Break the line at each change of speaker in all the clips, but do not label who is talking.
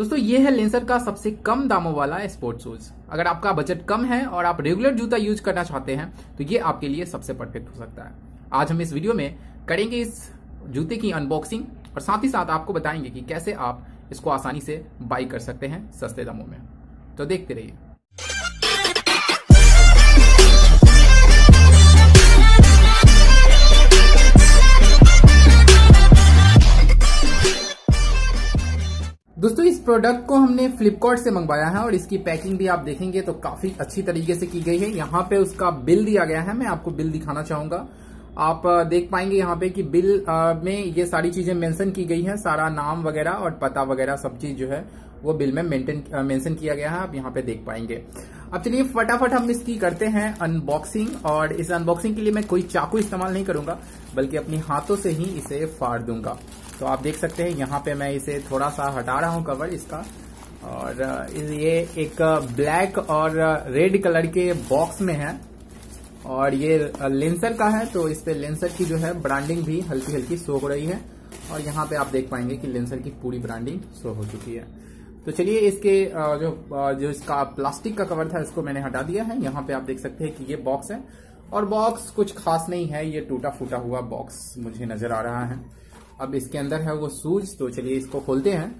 दोस्तों ये है लेंसर का सबसे कम दामों वाला स्पोर्ट्स शूज अगर आपका बजट कम है और आप रेगुलर जूता यूज करना चाहते हैं तो ये आपके लिए सबसे परफेक्ट हो सकता है आज हम इस वीडियो में करेंगे इस जूते की अनबॉक्सिंग और साथ ही साथ आपको बताएंगे कि कैसे आप इसको आसानी से बाई कर सकते हैं सस्ते दामों में तो देखते रहिए प्रोडक्ट को हमने फ्लिपकार्ट से मंगवाया है और इसकी पैकिंग भी आप देखेंगे तो काफी अच्छी तरीके से की गई है यहाँ पे उसका बिल दिया गया है मैं आपको बिल दिखाना चाहूंगा आप देख पाएंगे यहाँ पे कि बिल में ये सारी चीजें मेंशन की गई है सारा नाम वगैरह और पता वगैरह सब चीज जो है वो बिल में मेंटेन मेंशन किया गया है आप यहाँ पे देख पाएंगे अब चलिए फटाफट हम इसकी करते हैं अनबॉक्सिंग और इस अनबॉक्सिंग के लिए मैं कोई चाकू इस्तेमाल नहीं करूंगा बल्कि अपने हाथों से ही इसे फाड़ दूंगा तो आप देख सकते हैं यहाँ पे मैं इसे थोड़ा सा हटा रहा हूँ कवर इसका और ये एक ब्लैक और रेड कलर के बॉक्स में है और ये लेंसर का है तो इस पे लेंसर की जो है ब्रांडिंग भी हल्की हल्की शो हो रही है और यहाँ पे आप देख पाएंगे कि लेंसर की पूरी ब्रांडिंग शो हो चुकी है तो चलिए इसके जो जो इसका प्लास्टिक का कवर था इसको मैंने हटा दिया है यहाँ पे आप देख सकते हैं कि ये बॉक्स है और बॉक्स कुछ खास नहीं है ये टूटा फूटा हुआ बॉक्स मुझे नजर आ रहा है अब इसके अंदर है वो सूज तो चलिए इसको खोलते हैं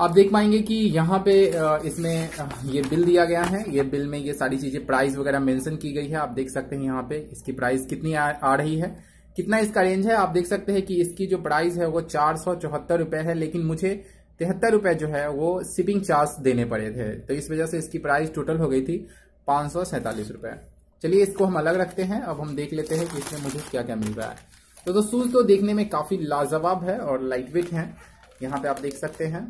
आप देख पाएंगे कि यहाँ पे इसमें ये बिल दिया गया है ये बिल में ये सारी चीजें प्राइस वगैरह मेंशन की गई है आप देख सकते हैं यहाँ पे इसकी प्राइस कितनी आ, आ रही है कितना इसका रेंज है आप देख सकते हैं कि इसकी जो प्राइस है वो चार सौ चौहत्तर रुपए है लेकिन मुझे तिहत्तर रुपए जो है वो शिपिंग चार्ज देने पड़े थे तो इस वजह से इसकी प्राइस टोटल हो गई थी पांच सौ रुपए चलिए इसको हम अलग रखते हैं अब हम देख लेते हैं कि इसमें मुझे क्या क्या मिल रहा है तो दोस्तों शूज तो देखने में काफी लाजवाब है और लाइट वेट है यहाँ पे आप देख सकते हैं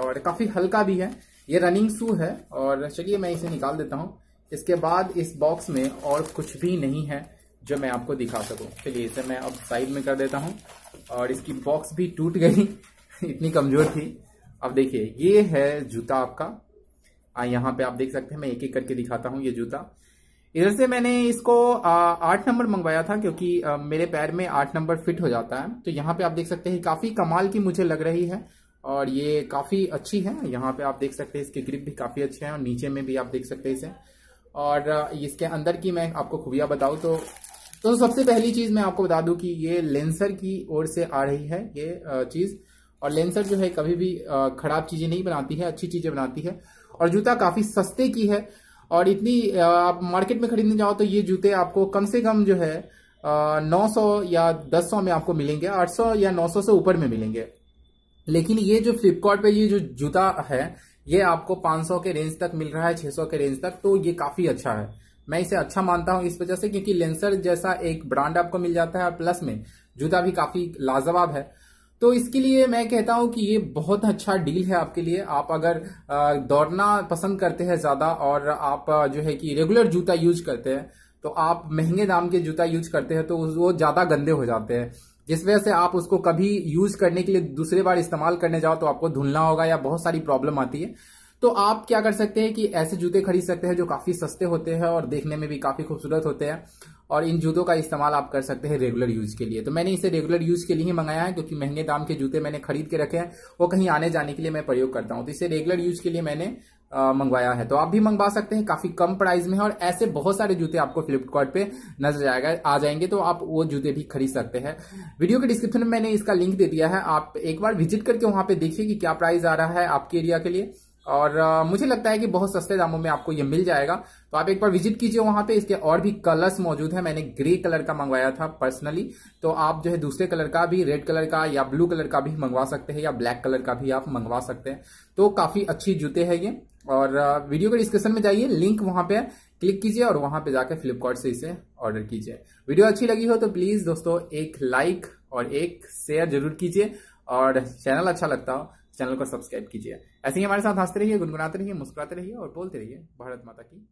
और काफी हल्का भी है ये रनिंग शू है और चलिए मैं इसे निकाल देता हूँ इसके बाद इस बॉक्स में और कुछ भी नहीं है जो मैं आपको दिखा सकूँ चलिए इसे मैं अब साइड में कर देता हूँ और इसकी बॉक्स भी टूट गई इतनी कमजोर थी अब देखिए ये है जूता आपका यहाँ पे आप देख सकते हैं मैं एक एक करके दिखाता हूँ ये जूता इधर से मैंने इसको आठ नंबर मंगवाया था क्योंकि आ, मेरे पैर में आठ नंबर फिट हो जाता है तो यहाँ पे आप देख सकते हैं काफी कमाल की मुझे लग रही है और ये काफी अच्छी है यहाँ पे आप देख सकते हैं इसके ग्रिप भी काफी अच्छे हैं और नीचे में भी आप देख सकते हैं इसे और इसके अंदर की मैं आपको खुबिया बताऊं तो तो सबसे पहली चीज मैं आपको बता दूं कि ये लेंसर की ओर से आ रही है ये चीज और लेंसर जो है कभी भी खराब चीजें नहीं बनाती है अच्छी चीजें बनाती है और जूता काफी सस्ते की है और इतनी आप मार्केट में खरीदने जाओ तो ये जूते आपको कम से कम जो है नौ सौ या दस सौ में आपको मिलेंगे आठ सौ या नौ सौ से ऊपर में मिलेंगे लेकिन ये जो फ्लिपकार्ट ये जो जूता है ये आपको 500 के रेंज तक मिल रहा है 600 के रेंज तक तो ये काफी अच्छा है मैं इसे अच्छा मानता हूं इस वजह से क्योंकि लेंसर जैसा एक ब्रांड आपको मिल जाता है और प्लस में जूता भी काफी लाजवाब है तो इसके लिए मैं कहता हूं कि ये बहुत अच्छा डील है आपके लिए आप अगर दौड़ना पसंद करते हैं ज्यादा और आप जो है कि रेगुलर जूता यूज करते हैं तो आप महंगे दाम के जूता यूज करते हैं तो वो ज्यादा गंदे हो जाते हैं जिस वजह से आप उसको कभी यूज करने के लिए दूसरे बार इस्तेमाल करने जाओ तो आपको धुलना होगा या बहुत सारी प्रॉब्लम आती है तो आप क्या कर सकते हैं कि ऐसे जूते खरीद सकते हैं जो काफी सस्ते होते हैं और देखने में भी काफी खूबसूरत होते हैं और इन जूतों का इस्तेमाल आप कर सकते हैं रेगुलर यूज के लिए तो मैंने इसे रेगुलर यूज के लिए ही मंगाया है क्योंकि महंगे दाम के जूते मैंने खरीद के रखे हैं वो कहीं आने जाने के लिए मैं प्रयोग करता हूँ तो इसे रेगुलर यूज के लिए मैंने मंगवाया है तो आप भी मंगवा सकते हैं काफी कम प्राइस में है और ऐसे बहुत सारे जूते आपको फ्लिपकार्ट पे नजर आएगा आ जाएंगे तो आप वो जूते भी खरीद सकते हैं वीडियो के डिस्क्रिप्शन में मैंने इसका लिंक दे दिया है आप एक बार विजिट करके वहां पे देखिए कि क्या प्राइस आ रहा है आपके एरिया के लिए और आ, मुझे लगता है कि बहुत सस्ते दामों में आपको ये मिल जाएगा तो आप एक बार विजिट कीजिए वहां पे इसके और भी कलर्स मौजूद है मैंने ग्रे कलर का मंगवाया था पर्सनली तो आप जो है दूसरे कलर का भी रेड कलर का या ब्लू कलर का भी मंगवा सकते हैं या ब्लैक कलर का भी आप मंगवा सकते हैं तो काफी अच्छी जूते हैं ये और वीडियो के डिस्क्रिप्शन में जाइए लिंक वहां पे क्लिक कीजिए और वहां पे जाकर फ्लिपकार्ट से इसे ऑर्डर कीजिए वीडियो अच्छी लगी हो तो प्लीज दोस्तों एक लाइक और एक शेयर जरूर कीजिए और चैनल अच्छा लगता हो चैनल को सब्सक्राइब कीजिए ऐसे ही हमारे साथ हंसते रहिए गुनगुनाते रहिए मुस्कुराते रहिए और बोलते रहिए भारत माता की